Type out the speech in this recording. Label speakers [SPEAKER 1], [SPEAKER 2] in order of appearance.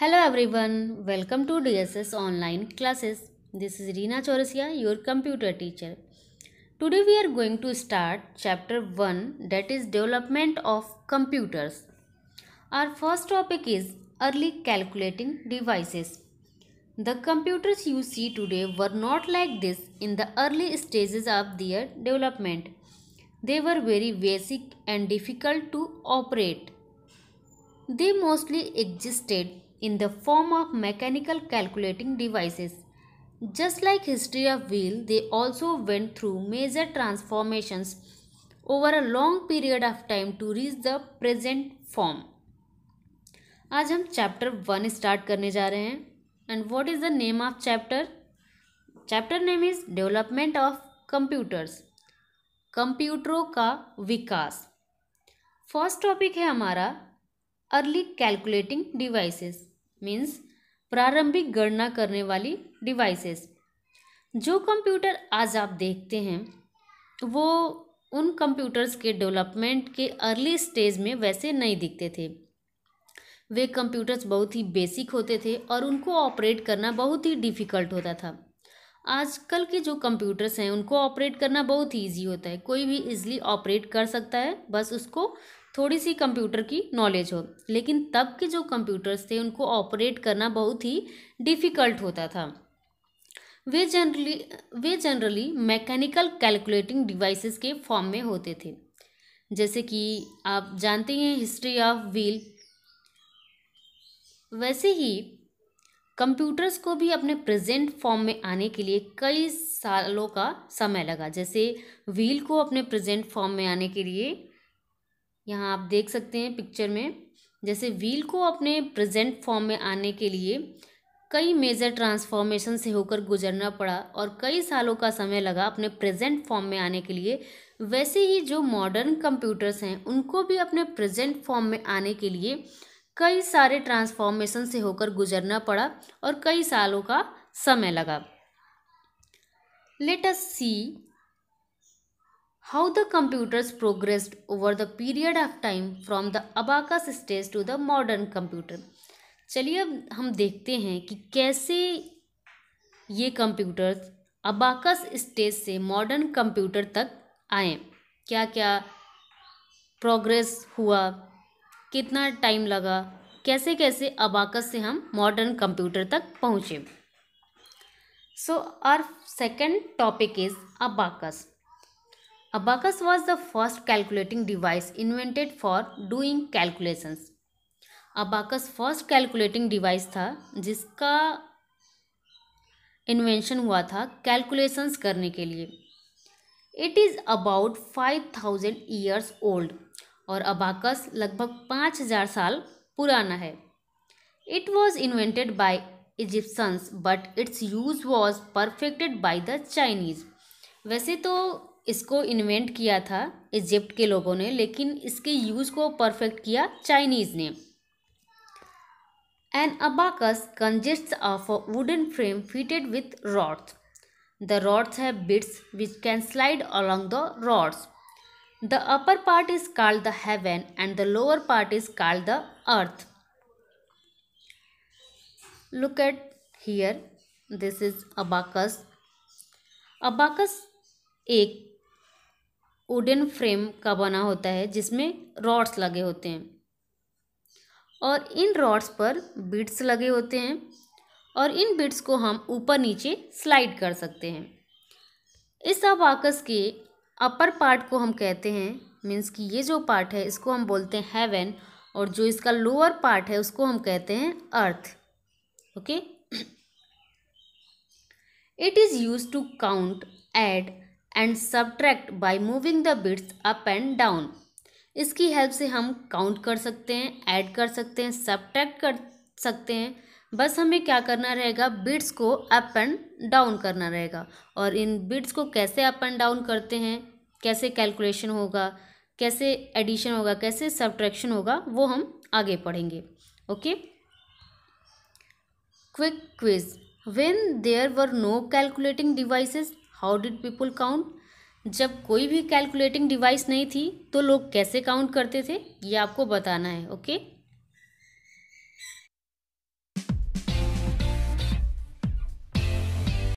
[SPEAKER 1] Hello everyone, welcome to DSS online classes. This is Reena Chaurasia, your computer teacher. Today we are going to start chapter 1 that is development of computers. Our first topic is early calculating devices. The computers you see today were not like this in the early stages of their development. They were very basic and difficult to operate. They mostly existed in the form of mechanical calculating devices. Just like history of wheel, they also went through major transformations over a long period of time to reach the present form. आज हम chapter one start करने जा रहे हैं and what is the name of chapter chapter name is development of computers कंप्यूटरों का विकास first topic है हमारा अर्ली कैलकुलेटिंग डिवाइसेस मीन्स प्रारंभिक गणना करने वाली डिवाइसेस जो कंप्यूटर आज आप देखते हैं वो उन कंप्यूटर्स के डेवलपमेंट के अर्ली स्टेज में वैसे नहीं दिखते थे वे कंप्यूटर्स बहुत ही बेसिक होते थे और उनको ऑपरेट करना बहुत ही डिफ़िकल्ट होता था आजकल के जो कंप्यूटर्स हैं उनको ऑपरेट करना बहुत ईजी होता है कोई भी ईजिली ऑपरेट कर सकता है बस उसको थोड़ी सी कंप्यूटर की नॉलेज हो लेकिन तब के जो कंप्यूटर्स थे उनको ऑपरेट करना बहुत ही डिफ़िकल्ट होता था they generally they generally mechanical calculating devices के फॉर्म में होते थे जैसे कि आप जानते हैं हिस्ट्री ऑफ व्हील वैसे ही कंप्यूटर्स को भी अपने प्रेजेंट फॉर्म में आने के लिए कई सालों का समय लगा जैसे व्हील को अपने प्रेजेंट फॉर्म में आने के लिए यहाँ आप देख सकते हैं पिक्चर में जैसे व्हील को अपने प्रेजेंट फॉर्म में आने के लिए कई मेजर ट्रांसफॉर्मेशन से होकर गुजरना पड़ा और कई सालों का समय लगा अपने प्रेजेंट फॉर्म में आने के लिए वैसे ही जो मॉडर्न कंप्यूटर्स हैं उनको भी अपने प्रेजेंट फॉर्म में आने के लिए कई सारे ट्रांसफॉर्मेशन से होकर गुजरना पड़ा और कई सालों का समय लगा let's see how the computers progressed over the period of time from the abacus stage to the modern computer चलिए अब हम देखते हैं कि कैसे ये कंप्यूटर्स अबाकस स्टेज से मॉडर्न कंप्यूटर तक आए क्या क्या प्रोग्रेस हुआ कितना टाइम लगा कैसे कैसे अबाकस से हम मॉडर्न कंप्यूटर तक पहुँचे so our second topic is abacus abacus was the first calculating device invented for doing calculations abacus first calculating device था जिसका इन्वेंशन हुआ था कैलकुलेशंस करने के लिए it is about five thousand years old और अबाकस लगभग पाँच हजार साल पुराना है it was invented by Egyptians but its use was perfected by the Chinese वैसे तो इसको इन्वेंट किया था इजिप्ट के लोगों ने लेकिन इसके यूज़ को परफेक्ट किया चाइनीज़ ने an abacus consist of a wooden frame fitted with rods the rods have bits which can slide along the rods The upper part is called the heaven and the lower part is called the earth. Look at here. This is abacus. Abacus एक wooden frame का बना होता है जिसमें rods लगे होते हैं और इन रॉड्स पर बीट्स लगे होते हैं और इन बीट्स को हम ऊपर नीचे स्लाइड कर सकते हैं इस अबाकस के अपर पार्ट को हम कहते हैं मीन्स कि ये जो पार्ट है इसको हम बोलते हैं हेवन और जो इसका लोअर पार्ट है उसको हम कहते हैं earth okay it is use to count add and subtract by moving the bits up and down इसकी हेल्प से हम काउंट कर सकते हैं ऐड कर सकते हैं सब्ट्रैक्ट कर सकते हैं बस हमें क्या करना रहेगा बिट्स को अप एंड डाउन करना रहेगा और इन बिट्स को कैसे अप एंड डाउन करते हैं कैसे कैलकुलेशन होगा कैसे एडिशन होगा कैसे सब्ट्रैक्शन होगा वो हम आगे पढ़ेंगे okay quick quiz when there were no calculating devices how did people count जब कोई भी कैलकुलेटिंग डिवाइस नहीं थी तो लोग कैसे काउंट करते थे ये आपको बताना है ओके okay?